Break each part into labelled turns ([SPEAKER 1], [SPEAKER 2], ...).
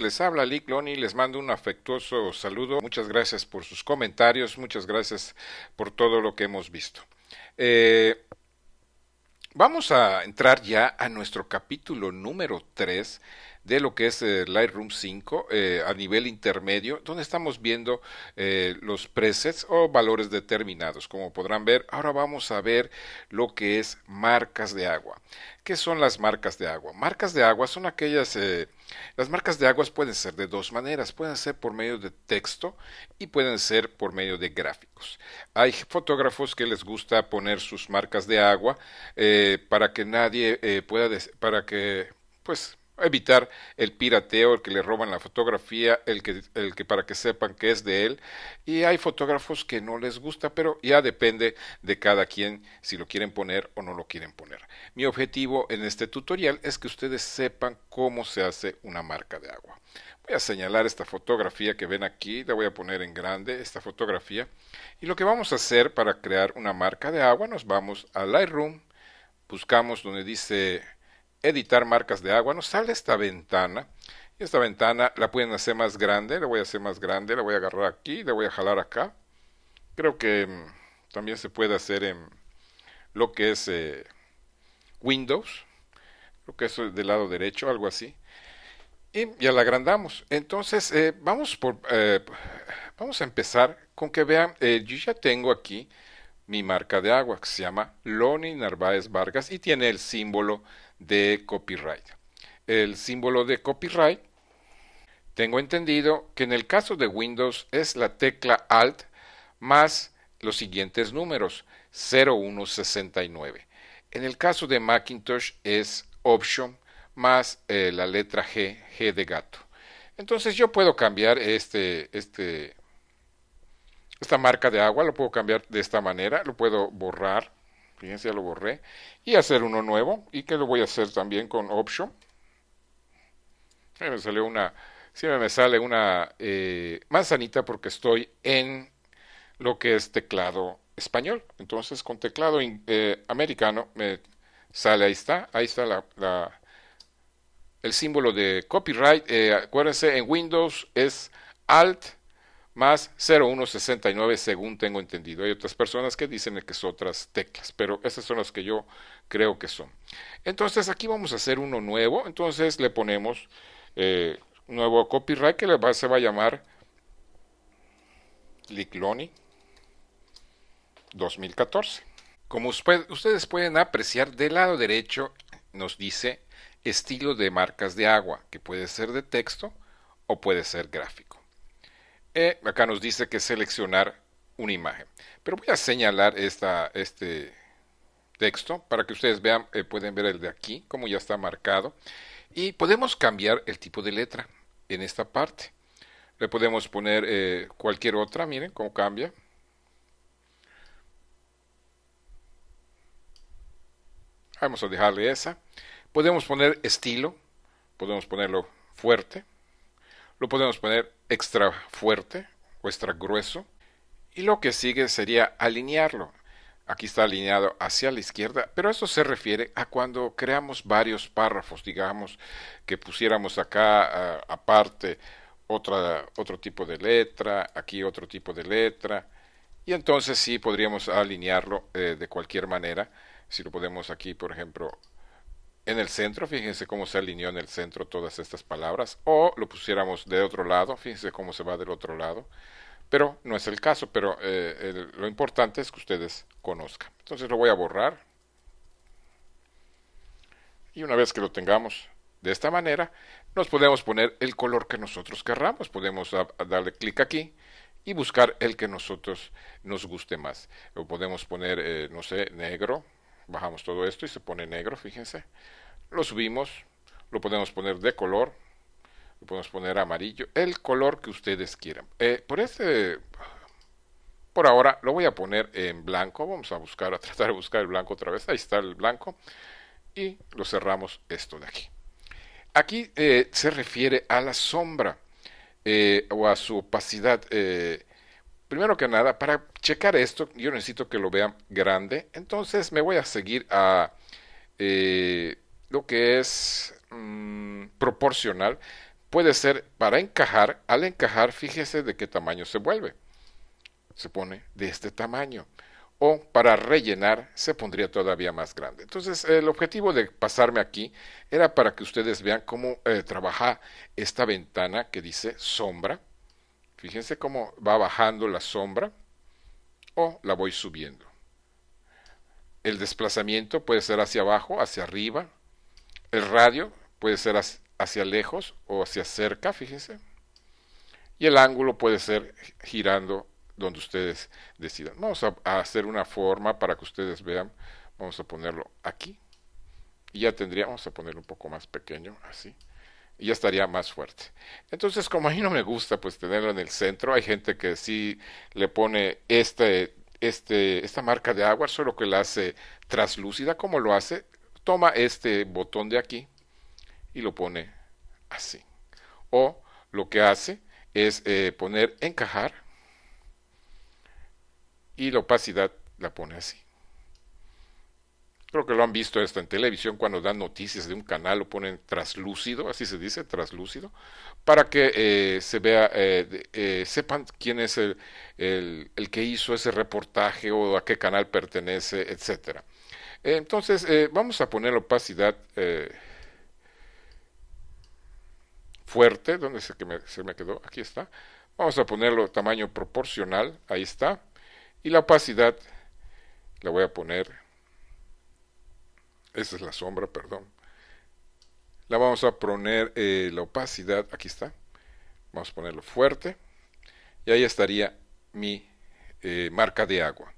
[SPEAKER 1] les habla Lick les mando un afectuoso saludo. Muchas gracias por sus comentarios, muchas gracias por todo lo que hemos visto. Eh, vamos a entrar ya a nuestro capítulo número 3 de lo que es eh, Lightroom 5 eh, a nivel intermedio, donde estamos viendo eh, los presets o valores determinados. Como podrán ver, ahora vamos a ver lo que es marcas de agua. ¿Qué son las marcas de agua? Marcas de agua son aquellas... las marcas de agua pueden ser de dos maneras, pueden ser por medio de texto y pueden ser por medio de gráficos. Hay fotógrafos que les gusta poner sus marcas de agua para que nadie pueda, para que pues evitar el pirateo, el que le roban la fotografía, el que, el que para que sepan que es de él. Y hay fotógrafos que no les gusta, pero ya depende de cada quien si lo quieren poner o no lo quieren poner. Mi objetivo en este tutorial es que ustedes sepan cómo se hace una marca de agua. Voy a señalar esta fotografía que ven aquí, la voy a poner en grande, esta fotografía. Y lo que vamos a hacer para crear una marca de agua, nos vamos a Lightroom, buscamos donde dice editar marcas de agua, nos sale esta ventana. Y esta ventana la pueden hacer más grande, la voy a hacer más grande, la voy a agarrar aquí, la voy a jalar acá. Creo que mm, también se puede hacer en lo que es eh, Windows. Creo que eso es del lado derecho, algo así. Y ya la agrandamos. Entonces, eh, vamos, por, eh, vamos a empezar con que vean, yo ya tengo aquí mi marca de agua que se llama Loni Narváez Vargas y tiene el símbolo de copyright. El símbolo de copyright, tengo entendido que en el caso de Windows es la tecla Alt más los siguientes números 0169. En el caso de Macintosh es Option más eh, la letra G, G de gato. Entonces yo puedo cambiar este, este, esta marca de agua, lo puedo cambiar de esta manera, lo puedo borrar Fíjense, ya lo borré. Y hacer uno nuevo. Y que lo voy a hacer también con Option. me salió una. Siempre me sale una eh, manzanita porque estoy en lo que es teclado español. Entonces, con teclado eh, americano me sale. Ahí está. Ahí está la, el símbolo de copyright. Eh, acuérdense, en Windows es Alt más 0169 según tengo entendido. Hay otras personas que dicen que son otras teclas, pero esas son las que yo creo que son. Entonces aquí vamos a hacer uno nuevo, entonces le ponemos eh, nuevo copyright que se va a llamar Licloni 2014. Como ustedes pueden apreciar, del lado derecho nos dice estilo de marcas de agua, que puede ser de texto o puede ser gráfico. Eh, acá nos dice que seleccionar una imagen. Pero voy a señalar este texto para que ustedes vean, eh, pueden ver el de aquí, como ya está marcado. Y podemos cambiar el tipo de letra en esta parte. Le podemos poner eh, cualquier otra, miren cómo cambia. Vamos a dejarle esa. Podemos poner estilo, podemos ponerlo fuerte, lo podemos poner extra fuerte o extra grueso. Y lo que sigue sería alinearlo. Aquí está alineado hacia la izquierda, pero esto se refiere a cuando creamos varios párrafos, digamos, que pusiéramos acá aparte otra, otro tipo de letra, aquí otro tipo de letra, y entonces sí podríamos alinearlo eh, de cualquier manera. Si lo podemos aquí, por ejemplo, en el centro, fíjense cómo se alineó en el centro todas estas palabras, o lo pusiéramos de otro lado, fíjense cómo se va del otro lado, pero no es el caso, pero eh, lo importante es que ustedes conozcan. Entonces lo voy a borrar y una vez que lo tengamos de esta manera, nos podemos poner el color que nosotros querramos, podemos darle clic aquí y buscar el que nosotros nos guste más. O podemos poner, eh, no sé, negro, bajamos todo esto y se pone negro, fíjense. Lo subimos, lo podemos poner de color, lo podemos poner amarillo, el color que ustedes quieran. Eh, por este, por ahora lo voy a poner en blanco, vamos a buscar, a tratar de buscar el blanco otra vez, ahí está el blanco, y lo cerramos esto de aquí. Aquí eh, se refiere a la sombra eh, o a su opacidad primero que nada, para checar esto, yo necesito que lo vean grande. Entonces me voy a seguir a eh, lo que es mm, proporcional. Puede ser para encajar. Al encajar, fíjese de qué tamaño se vuelve. Se pone de este tamaño. O para rellenar, se pondría todavía más grande. Entonces, el objetivo de pasarme aquí era para que ustedes vean cómo eh, trabaja esta ventana que dice sombra Fíjense cómo va bajando la sombra o la voy subiendo. El desplazamiento puede ser hacia abajo, hacia arriba. El radio puede ser hacia lejos o hacia cerca, fíjense. Y el ángulo puede ser girando donde ustedes decidan. Vamos a, hacer una forma para que ustedes vean. Vamos a ponerlo aquí. Y ya tendríamos a ponerlo un poco más pequeño, así ya estaría más fuerte. Entonces, como a mí no me gusta pues tenerlo en el centro, hay gente que sí le pone este, este, esta marca de agua, solo que la hace translúcida, como lo hace, toma este botón de aquí y lo pone así. O lo que hace es eh, poner encajar y la opacidad la pone así. Creo que lo han visto esto en televisión cuando dan noticias de un canal, lo ponen traslúcido, así se dice, traslúcido, para que eh, se vea, eh, eh, sepan quién es el, que hizo ese reportaje o a qué canal pertenece, etcétera. Entonces, vamos a poner la opacidad fuerte, dónde se me quedó? Aquí está. Vamos a ponerlo tamaño proporcional, ahí está. Y la opacidad la voy a poner esa es la sombra, perdón. La vamos a poner eh, la opacidad, aquí está. Vamos a ponerlo fuerte. Y ahí estaría mi eh, marca de agua.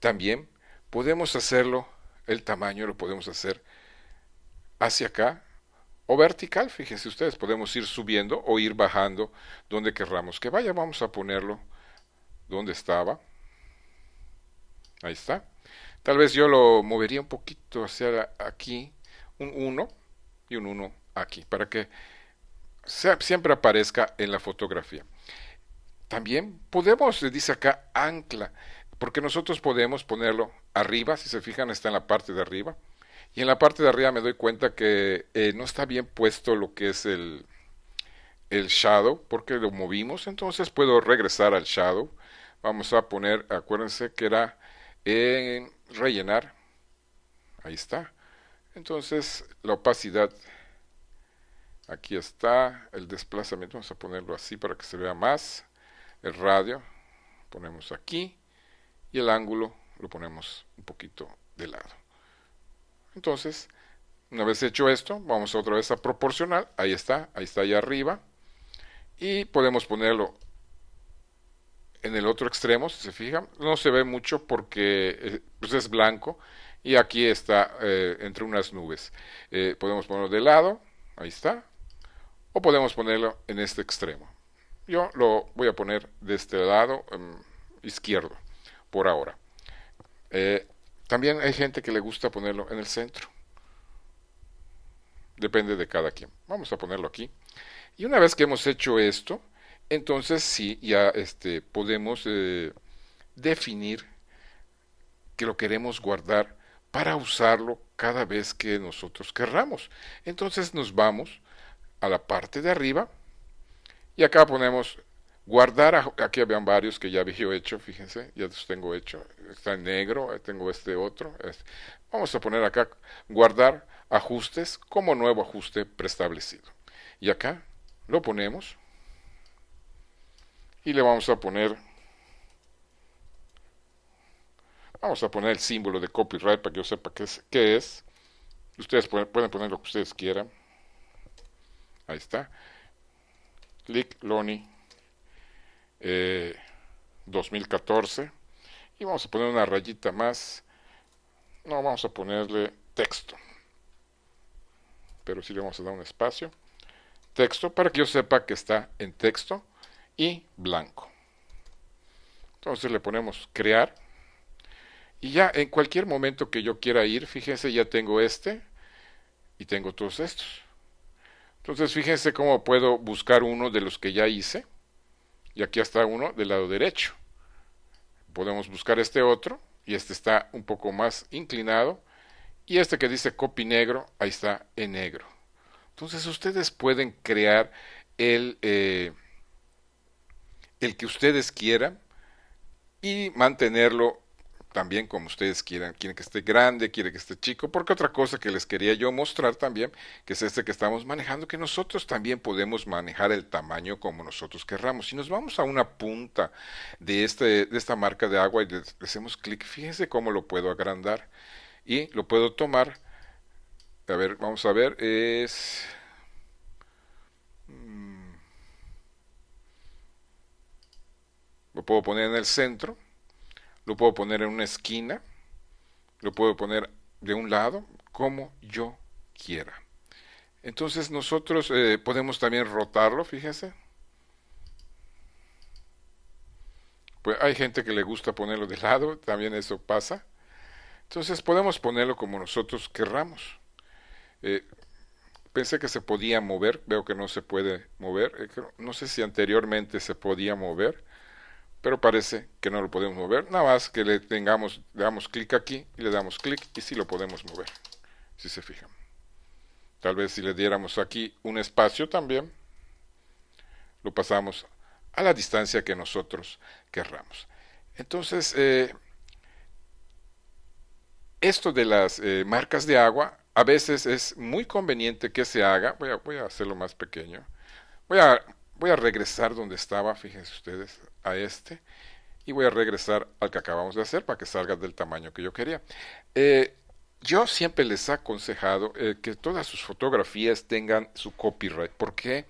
[SPEAKER 1] También podemos hacerlo, el tamaño lo podemos hacer hacia acá o vertical. Fíjense ustedes, podemos ir subiendo o ir bajando donde querramos que vaya. Vamos a ponerlo donde estaba. Ahí está. Tal vez yo lo movería un poquito hacia aquí, un 1 y un 1 aquí, para que siempre aparezca en la fotografía. También podemos, dice acá, ancla, porque nosotros podemos ponerlo arriba, si se fijan está en la parte de arriba, y en la parte de arriba me doy cuenta que eh, no está bien puesto lo que es el, el shadow, porque lo movimos, entonces puedo regresar al shadow, vamos a poner, acuérdense que era en llenar, Ahí está. Entonces, la opacidad. Aquí está el desplazamiento. Vamos a ponerlo así para que se vea más. El radio. Ponemos aquí. Y el ángulo lo ponemos un poquito de lado. Entonces, una vez hecho esto, vamos otra vez a proporcional. Ahí está. Ahí está allá arriba. Y podemos ponerlo en el otro extremo, si se fijan, no se ve mucho porque eh, pues, es blanco y aquí está eh, entre unas nubes. Eh, podemos ponerlo de lado, ahí está, o podemos ponerlo en este extremo. Yo lo voy a poner de este lado em, izquierdo por ahora. también hay gente que le gusta ponerlo en el centro. Depende de cada quien. Vamos a ponerlo aquí. Y una vez que hemos hecho esto, entonces sí, ya este, podemos eh, definir que lo queremos guardar para usarlo cada vez que nosotros querramos. Entonces nos vamos a la parte de arriba y acá ponemos guardar, aquí habían varios que ya había hecho, fíjense, ya los tengo hecho, está en negro, tengo este otro, vamos a poner acá guardar ajustes como nuevo ajuste preestablecido. Y acá lo ponemos y le vamos a poner vamos a poner el símbolo de copyright para que yo sepa qué es, qué es. ustedes pueden, poner lo que ustedes quieran ahí está click Loni 2014 eh, y vamos a poner una rayita más no vamos a ponerle texto pero sí le vamos a dar un espacio texto para que yo sepa que está en texto y blanco. Entonces le ponemos crear. Y ya en cualquier momento que yo quiera ir, fíjense, ya tengo este y tengo todos estos. Entonces fíjense cómo puedo buscar uno de los que ya hice. Y aquí está uno del lado derecho. Podemos buscar este otro y este está un poco más inclinado. Y este que dice copy negro, ahí está en negro. Entonces ustedes pueden crear el... Eh, el que ustedes quieran y mantenerlo también como ustedes quieran. Quieren que esté grande, quiere que esté chico, porque otra cosa que les quería yo mostrar también, que es este que estamos manejando, que nosotros también podemos manejar el tamaño como nosotros querramos. Si nos vamos a una punta de, este, de esta marca de agua y le hacemos clic, fíjense cómo lo puedo agrandar y lo puedo tomar. A ver, vamos a ver, es Lo puedo poner en el centro, lo puedo poner en una esquina, lo puedo poner de un lado, como yo quiera. Entonces nosotros eh, podemos también rotarlo, fíjense. Pues hay gente que le gusta ponerlo de lado, también eso pasa. Entonces podemos ponerlo como nosotros querramos. Eh, pensé que se podía mover, veo que no se puede mover. Eh, no sé si anteriormente se podía mover pero parece que no lo podemos mover, nada más que le tengamos, le damos clic aquí y le damos clic y sí lo podemos mover, si se fijan. Tal vez si le diéramos aquí un espacio también, lo pasamos a la distancia que nosotros querramos. Entonces, eh, esto de las eh, marcas de agua a veces es muy conveniente que se haga, voy a, voy a hacerlo más pequeño, voy a, voy a regresar donde estaba, fíjense ustedes, a este y voy a regresar al que acabamos de hacer para que salga del tamaño que yo quería. Eh, yo siempre les he aconsejado eh, que todas sus fotografías tengan su copyright. ¿Por qué?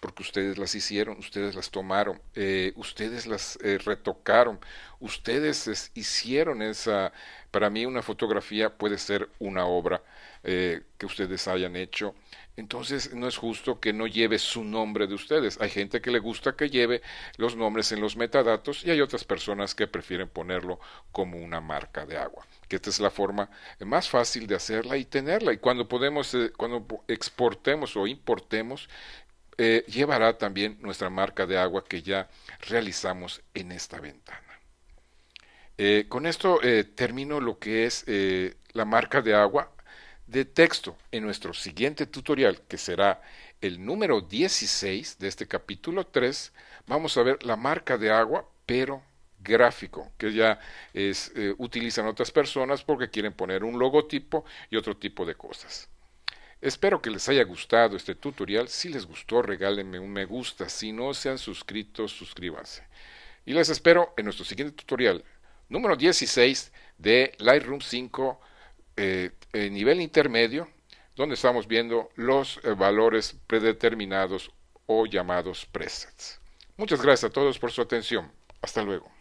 [SPEAKER 1] porque ustedes las hicieron, ustedes las tomaron, eh, ustedes las eh, retocaron, ustedes hicieron esa, para mí una fotografía puede ser una obra eh, que ustedes hayan hecho. Entonces no es justo que no lleve su nombre de ustedes. Hay gente que le gusta que lleve los nombres en los metadatos y hay otras personas que prefieren ponerlo como una marca de agua. Que esta es la forma más fácil de hacerla y tenerla. Y cuando podemos, cuando exportemos o importemos, eh, llevará también nuestra marca de agua que ya realizamos en esta ventana. Eh, con esto eh, termino lo que es la marca de agua de texto en nuestro siguiente tutorial, que será el número 16 de este capítulo 3, vamos a ver la marca de agua, pero gráfico, que ya utilizan otras personas porque quieren poner un logotipo y otro tipo de cosas. Espero que les haya gustado este tutorial. Si les gustó, regálenme un me gusta. Si no se han suscrito, suscríbanse. Y les espero en nuestro siguiente tutorial, número 16 de Lightroom 5, eh, nivel intermedio, donde estamos viendo los eh, valores predeterminados o llamados presets. Muchas gracias a todos por su atención. Hasta luego.